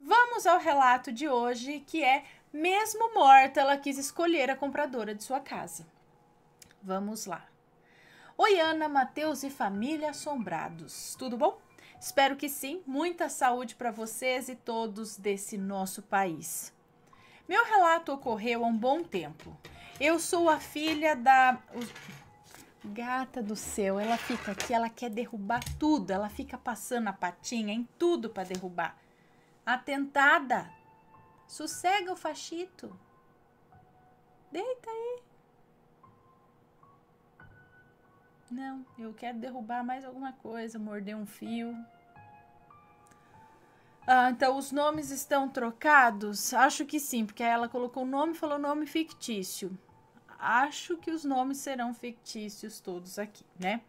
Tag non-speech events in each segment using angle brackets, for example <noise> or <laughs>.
Vamos ao relato de hoje, que é mesmo morta, ela quis escolher a compradora de sua casa. Vamos lá. Oi, Ana, Matheus e família assombrados. Tudo bom? Espero que sim. Muita saúde para vocês e todos desse nosso país. Meu relato ocorreu há um bom tempo. Eu sou a filha da. Gata do céu, ela fica aqui, ela quer derrubar tudo, ela fica passando a patinha em tudo para derrubar atentada. Sossega o fachito. Deita aí. Não, eu quero derrubar mais alguma coisa, morder um fio. Ah, então, os nomes estão trocados? Acho que sim, porque ela colocou o nome e falou nome fictício. Acho que os nomes serão fictícios todos aqui, né?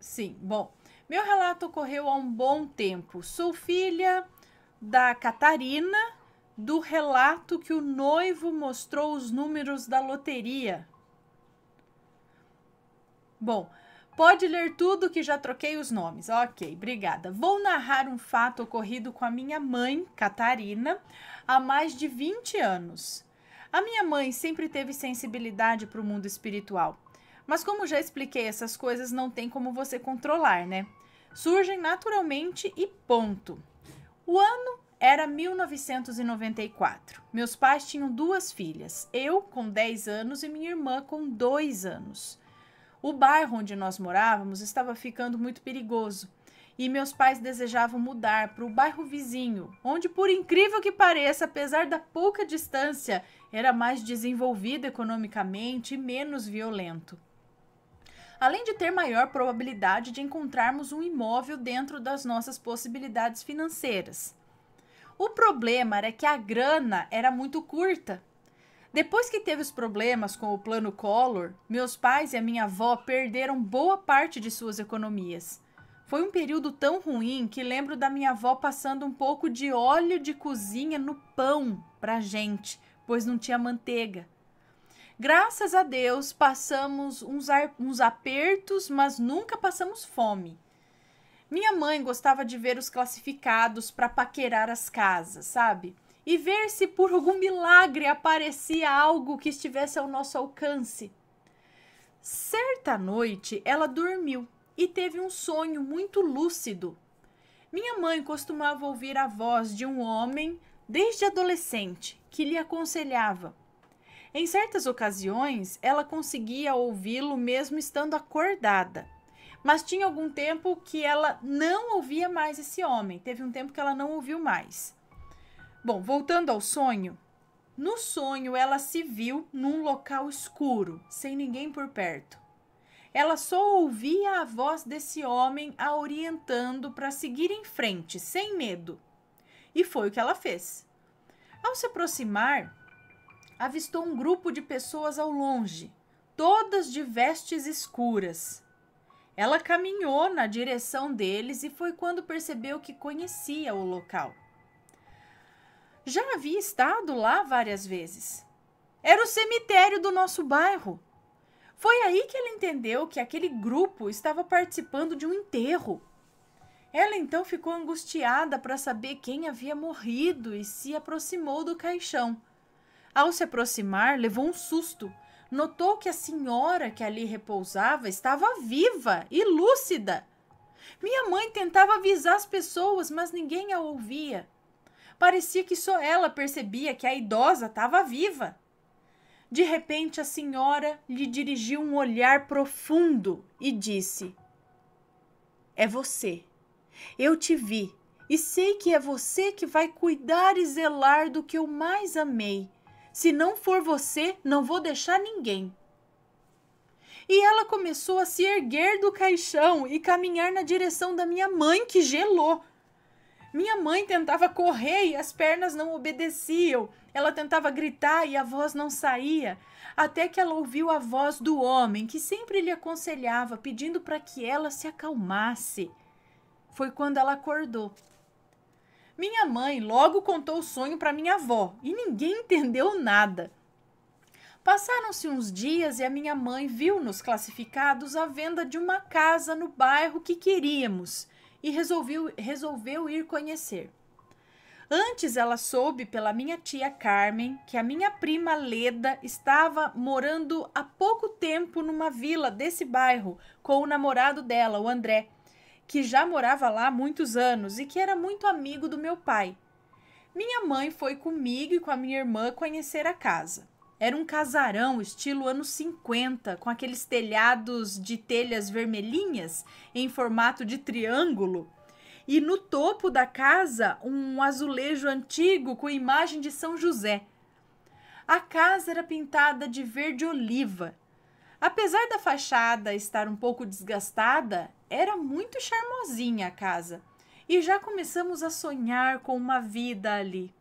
Sim, bom. Meu relato ocorreu há um bom tempo. Sou filha da Catarina, do relato que o noivo mostrou os números da loteria. Bom, pode ler tudo que já troquei os nomes. Ok, obrigada. Vou narrar um fato ocorrido com a minha mãe, Catarina, há mais de 20 anos. A minha mãe sempre teve sensibilidade para o mundo espiritual. Mas como já expliquei, essas coisas não tem como você controlar, né? Surgem naturalmente e ponto. O ano era 1994. Meus pais tinham duas filhas, eu com 10 anos e minha irmã com 2 anos. O bairro onde nós morávamos estava ficando muito perigoso e meus pais desejavam mudar para o bairro vizinho, onde, por incrível que pareça, apesar da pouca distância, era mais desenvolvido economicamente e menos violento além de ter maior probabilidade de encontrarmos um imóvel dentro das nossas possibilidades financeiras. O problema era que a grana era muito curta. Depois que teve os problemas com o plano Collor, meus pais e a minha avó perderam boa parte de suas economias. Foi um período tão ruim que lembro da minha avó passando um pouco de óleo de cozinha no pão pra gente, pois não tinha manteiga. Graças a Deus passamos uns, uns apertos, mas nunca passamos fome. Minha mãe gostava de ver os classificados para paquerar as casas, sabe? E ver se por algum milagre aparecia algo que estivesse ao nosso alcance. Certa noite ela dormiu e teve um sonho muito lúcido. Minha mãe costumava ouvir a voz de um homem desde adolescente que lhe aconselhava: em certas ocasiões, ela conseguia ouvi-lo mesmo estando acordada. Mas tinha algum tempo que ela não ouvia mais esse homem. Teve um tempo que ela não ouviu mais. Bom, voltando ao sonho. No sonho, ela se viu num local escuro, sem ninguém por perto. Ela só ouvia a voz desse homem a orientando para seguir em frente, sem medo. E foi o que ela fez. Ao se aproximar, avistou um grupo de pessoas ao longe, todas de vestes escuras. Ela caminhou na direção deles e foi quando percebeu que conhecia o local. Já havia estado lá várias vezes. Era o cemitério do nosso bairro. Foi aí que ela entendeu que aquele grupo estava participando de um enterro. Ela então ficou angustiada para saber quem havia morrido e se aproximou do caixão. Ao se aproximar, levou um susto. Notou que a senhora que ali repousava estava viva e lúcida. Minha mãe tentava avisar as pessoas, mas ninguém a ouvia. Parecia que só ela percebia que a idosa estava viva. De repente, a senhora lhe dirigiu um olhar profundo e disse: É você. Eu te vi e sei que é você que vai cuidar e zelar do que eu mais amei, se não for você, não vou deixar ninguém. E ela começou a se erguer do caixão e caminhar na direção da minha mãe, que gelou. Minha mãe tentava correr e as pernas não obedeciam. Ela tentava gritar e a voz não saía, até que ela ouviu a voz do homem que sempre lhe aconselhava, pedindo para que ela se acalmasse. Foi quando ela acordou. Minha mãe logo contou o sonho para minha avó e ninguém entendeu nada. Passaram-se uns dias e a minha mãe viu nos classificados a venda de uma casa no bairro que queríamos e resolveu, resolveu ir conhecer. Antes ela soube pela minha tia Carmen que a minha prima Leda estava morando há pouco tempo numa vila desse bairro com o namorado dela, o André, que já morava lá há muitos anos e que era muito amigo do meu pai. Minha mãe foi comigo e com a minha irmã conhecer a casa. Era um casarão estilo anos 50, com aqueles telhados de telhas vermelhinhas em formato de triângulo. E no topo da casa, um azulejo antigo com imagem de São José. A casa era pintada de verde oliva Apesar da fachada estar um pouco desgastada, era muito charmosinha a casa e já começamos a sonhar com uma vida ali.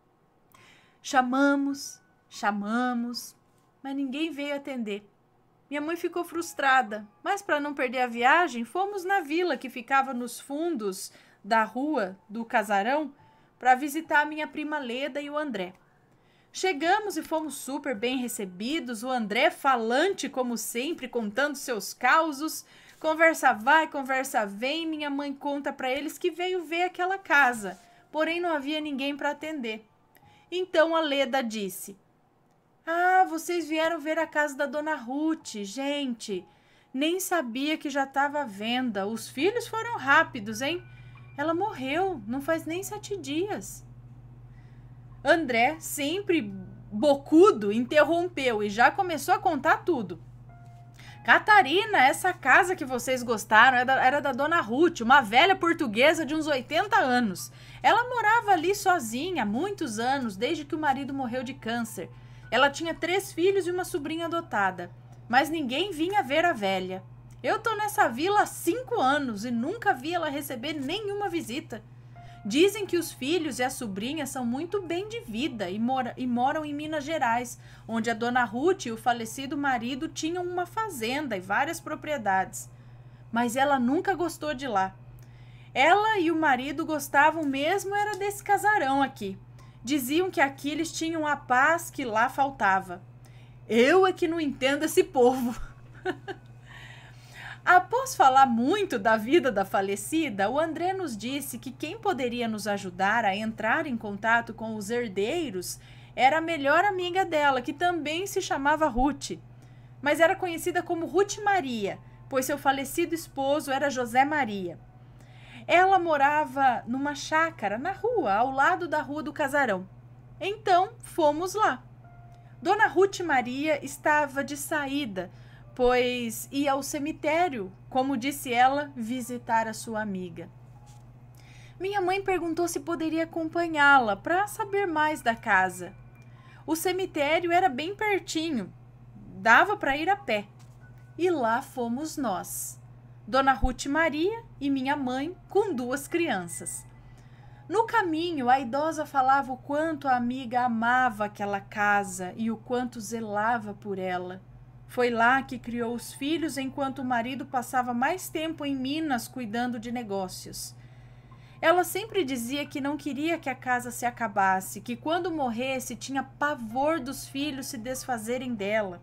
Chamamos, chamamos, mas ninguém veio atender. Minha mãe ficou frustrada, mas para não perder a viagem, fomos na vila que ficava nos fundos da rua do casarão para visitar a minha prima Leda e o André. Chegamos e fomos super bem recebidos, o André falante como sempre, contando seus causos. Conversa vai, conversa vem, minha mãe conta para eles que veio ver aquela casa, porém não havia ninguém para atender. Então a Leda disse: Ah, vocês vieram ver a casa da dona Ruth, gente. Nem sabia que já estava à venda. Os filhos foram rápidos, hein? Ela morreu, não faz nem sete dias. André, sempre bocudo, interrompeu e já começou a contar tudo. Catarina, essa casa que vocês gostaram era é da, era da, dona Ruth, uma velha portuguesa de uns 80 anos. Ela morava ali sozinha há muitos anos, desde que o marido morreu de câncer. Ela tinha três filhos e uma sobrinha adotada, mas ninguém vinha ver a velha. Eu tô nessa vila há cinco anos e nunca vi ela receber nenhuma visita. Dizem que os filhos e a sobrinha são muito bem de vida e, mora, e moram em Minas Gerais, onde a dona Ruth e o falecido marido tinham uma fazenda e várias propriedades. Mas ela nunca gostou de lá. Ela e o marido gostavam mesmo era desse casarão aqui. Diziam que aqui eles tinham a paz que lá faltava. Eu é que não entendo esse povo. <laughs> Após falar muito da vida da falecida, o André nos disse que quem poderia nos ajudar a entrar em contato com os herdeiros era a melhor amiga dela, que também se chamava Ruth, mas era conhecida como Ruth Maria, pois seu falecido esposo era José Maria. Ela morava numa chácara na rua, ao lado da rua do casarão. Então fomos lá. Dona Ruth Maria estava de saída pois ia ao cemitério, como disse ela, visitar a sua amiga. Minha mãe perguntou se poderia acompanhá-la para saber mais da casa. O cemitério era bem pertinho, dava para ir a pé. E lá fomos nós, Dona Ruth Maria e minha mãe, com duas crianças. No caminho, a idosa falava o quanto a amiga amava aquela casa e o quanto zelava por ela foi lá que criou os filhos enquanto o marido passava mais tempo em Minas cuidando de negócios. Ela sempre dizia que não queria que a casa se acabasse, que quando morresse tinha pavor dos filhos se desfazerem dela.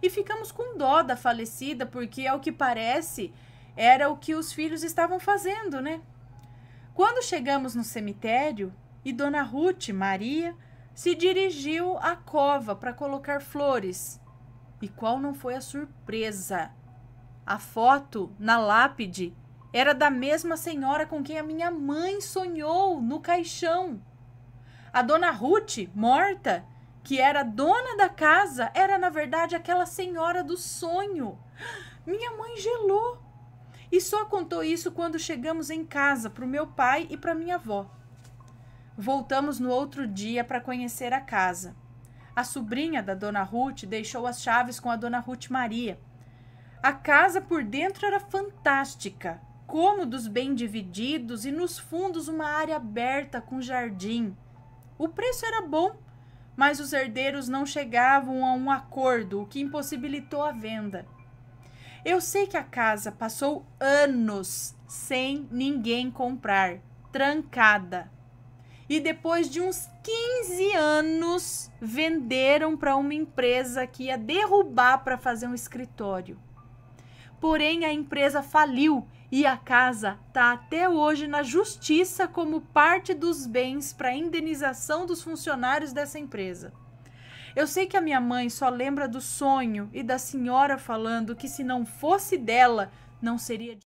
E ficamos com dó da falecida, porque, ao que parece, era o que os filhos estavam fazendo, né? Quando chegamos no cemitério, e Dona Ruth, Maria, se dirigiu à cova para colocar flores e qual não foi a surpresa? A foto na lápide era da mesma senhora com quem a minha mãe sonhou no caixão. A dona Ruth, morta, que era dona da casa, era na verdade aquela senhora do sonho. Minha mãe gelou e só contou isso quando chegamos em casa para o meu pai e para minha avó. Voltamos no outro dia para conhecer a casa. A sobrinha da dona Ruth deixou as chaves com a dona Ruth Maria. A casa por dentro era fantástica, cômodos bem divididos e nos fundos uma área aberta com jardim. O preço era bom, mas os herdeiros não chegavam a um acordo, o que impossibilitou a venda. Eu sei que a casa passou anos sem ninguém comprar, trancada, e depois de uns 15 anos venderam para uma empresa que ia derrubar para fazer um escritório. Porém, a empresa faliu e a casa está até hoje na justiça como parte dos bens para indenização dos funcionários dessa empresa. Eu sei que a minha mãe só lembra do sonho e da senhora falando que se não fosse dela, não seria